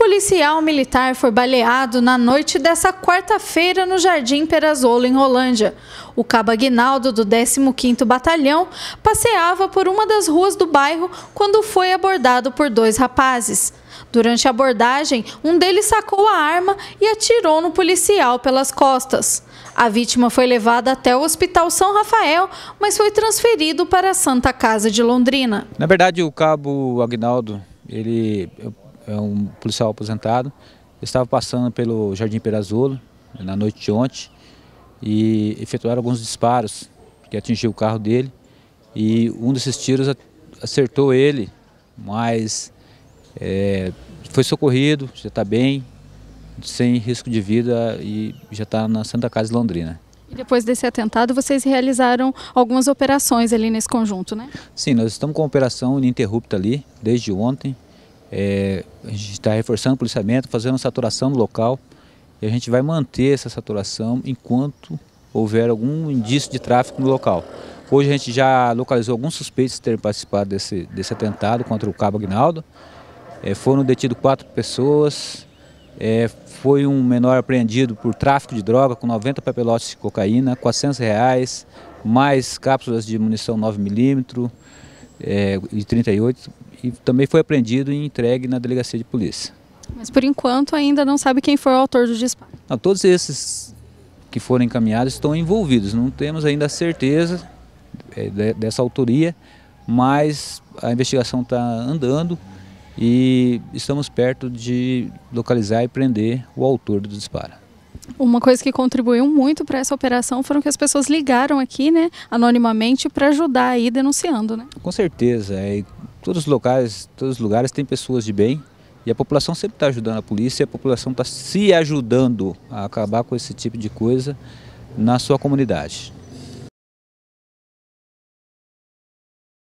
policial militar foi baleado na noite dessa quarta-feira no Jardim Perazolo em Rolândia. O cabo Aguinaldo, do 15º Batalhão, passeava por uma das ruas do bairro quando foi abordado por dois rapazes. Durante a abordagem, um deles sacou a arma e atirou no policial pelas costas. A vítima foi levada até o Hospital São Rafael, mas foi transferido para a Santa Casa de Londrina. Na verdade, o cabo Aguinaldo, ele é um policial aposentado. Eu estava passando pelo Jardim Perazolo né, na noite de ontem e efetuaram alguns disparos que atingiu o carro dele e um desses tiros acertou ele, mas é, foi socorrido, já está bem, sem risco de vida e já está na Santa Casa de Londrina. E depois desse atentado, vocês realizaram algumas operações ali nesse conjunto, né? Sim, nós estamos com uma operação ininterrupta ali, desde ontem, é, a gente está reforçando o policiamento, fazendo saturação no local e a gente vai manter essa saturação enquanto houver algum indício de tráfico no local. Hoje a gente já localizou alguns suspeitos de terem participado desse, desse atentado contra o cabo Aguinaldo. É, foram detidos quatro pessoas, é, foi um menor apreendido por tráfico de droga com 90 papelotes de cocaína, 400 reais, mais cápsulas de munição 9mm, é, de 38 e também foi apreendido e entregue na delegacia de polícia. Mas por enquanto ainda não sabe quem foi o autor do disparo. Não, todos esses que foram encaminhados estão envolvidos, não temos ainda a certeza é, dessa autoria, mas a investigação está andando e estamos perto de localizar e prender o autor do disparo. Uma coisa que contribuiu muito para essa operação foram que as pessoas ligaram aqui, né, anonimamente, para ajudar aí denunciando, né? Com certeza. É, todos os locais, todos os lugares tem pessoas de bem e a população sempre está ajudando a polícia, a população está se ajudando a acabar com esse tipo de coisa na sua comunidade.